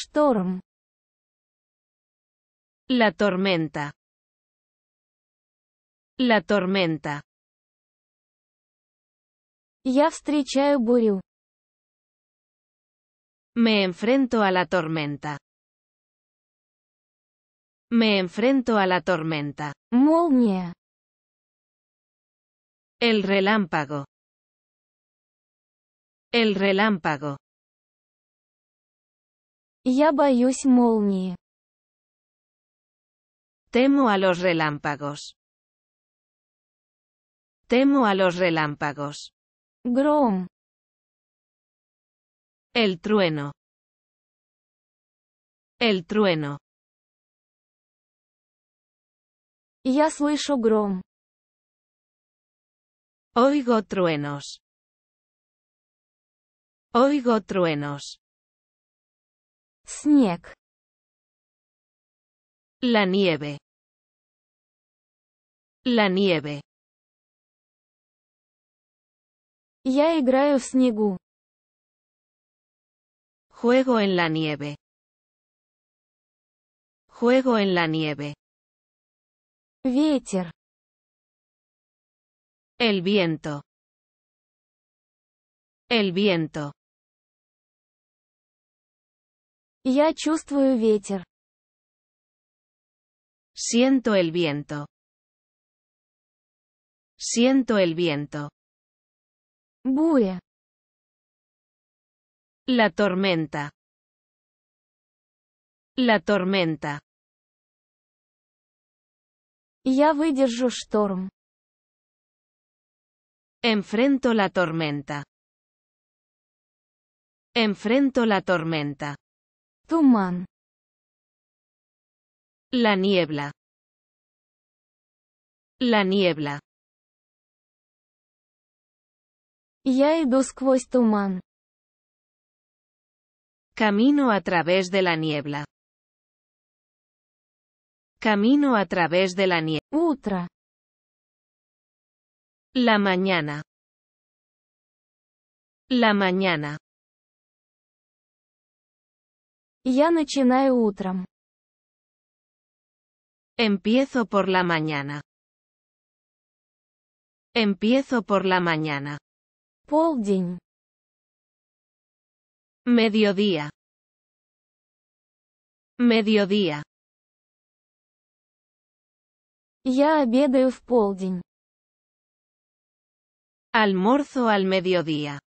Storm. La tormenta. La tormenta. Я встречаю бурю. Me enfrento a la tormenta. Me enfrento a la tormenta. Молния. El relámpago. El relámpago. Temo a los relámpagos. Temo a los relámpagos. Grom. El trueno. El trueno. Ya слышу grom. Oigo truenos. Oigo truenos. Снег. La nieve. La nieve. Ya играю в снегу. Juego en la nieve. Juego en la nieve. Ветер. El viento. El viento. Я Siento el viento. Siento el viento. Bue. La tormenta. La tormenta. Я выдержу шторм. Enfrento la tormenta. Enfrento la tormenta. La niebla. La niebla. Я иду сквозь туман. Camino a través de la niebla. Camino a través de la niebla. La mañana. La mañana. Я начинаю утром. Empiezo por la mañana. Empiezo por la mañana. Mediodía. Mediodía. Я обедаю в полдень. Almuerzo al mediodía.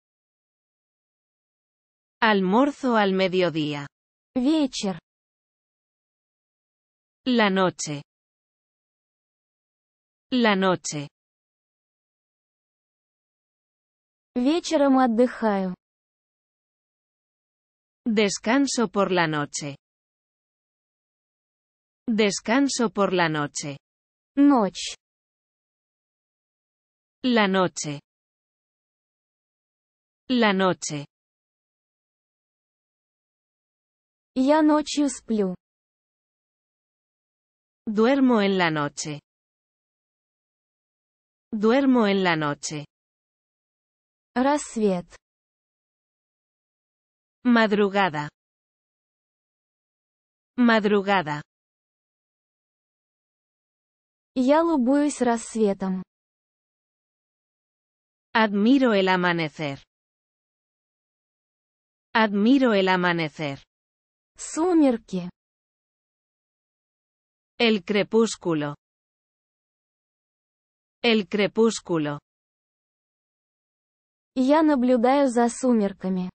Almorzo al mediodía. Вечер. La noche. La noche. Вечером отдыхаю. Descanso por la noche. Descanso por la noche. Noche. La noche. La noche. noche сплю. Duermo en la noche. Duermo en la noche. Рассвет. Madrugada. Madrugada. Я любуюсь рассветом. Admiro el amanecer. Admiro el amanecer. Сумерки. El crepúsculo. El crepúsculo. Я наблюдаю за сумерками.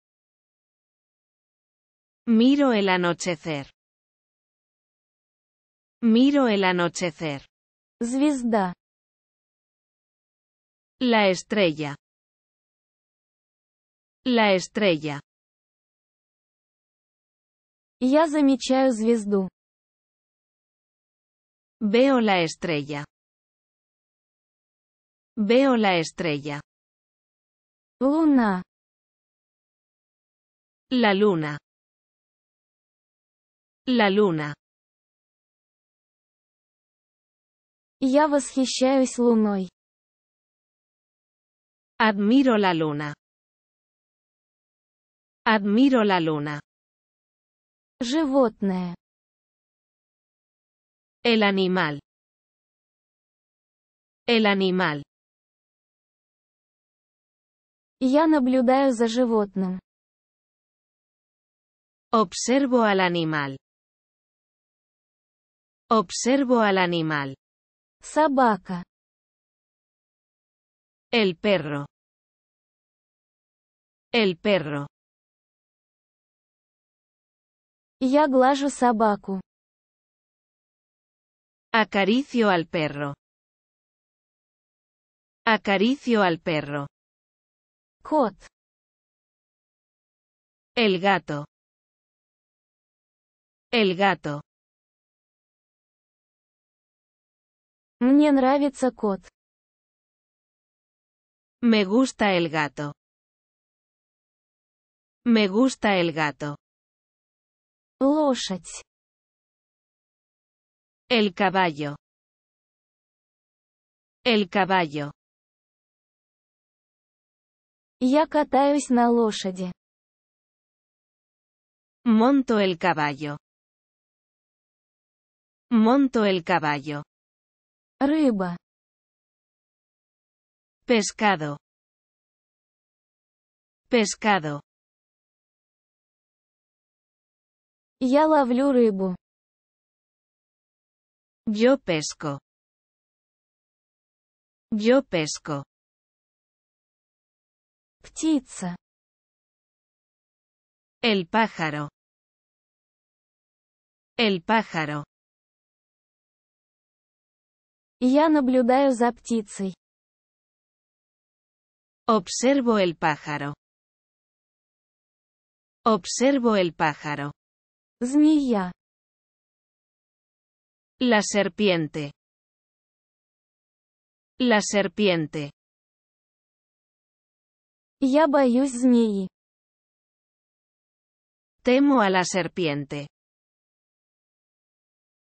Miro el anochecer. Miro el anochecer. Звезда. La estrella. La estrella. Я замечаю звезду. Veo la estrella. Veo la estrella. Luna. La luna. La luna. Я восхищаюсь луной. Admiro la luna. Admiro la luna. El animal. El animal. Я наблюдаю за животным. Observo al animal. Observo al animal. Собака. El perro. El perro. Я глажу собаку. Acaricio al perro. Acaricio al perro. Cot. El gato. El gato. Мне нравится кот. Me gusta el gato. Me gusta el gato. El caballo. El caballo. Я катаюсь на лошади. Monto el caballo. Monto el caballo. Рыба. Pescado. Pescado. Я ловлю рыбу. Yo pesco. Yo pesco. Птица. El pájaro. El pájaro. Я наблюдаю за птицей. Observo el pájaro. Observo el pájaro. Змея. La serpiente. La serpiente. Я боюсь змеи. Temo a la serpiente.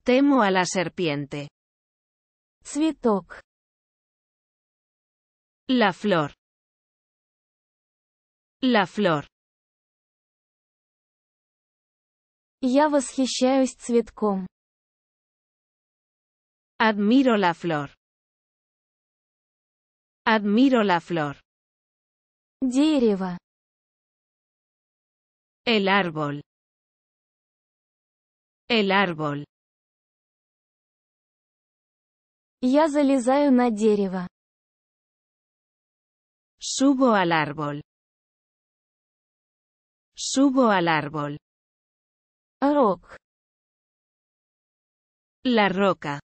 Temo a la serpiente. Цветок. La flor. La flor. Я восхищаюсь цветком. Admiro la flor. Admiro la flor. Дерево. El árbol. El árbol. Я залезаю на дерево. Subo al árbol. Subo al árbol. Rock. La roca.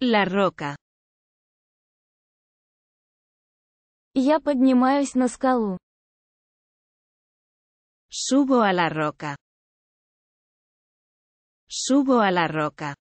La roca. Я поднимаюсь на скалу. Subo a la roca. Subo a la roca.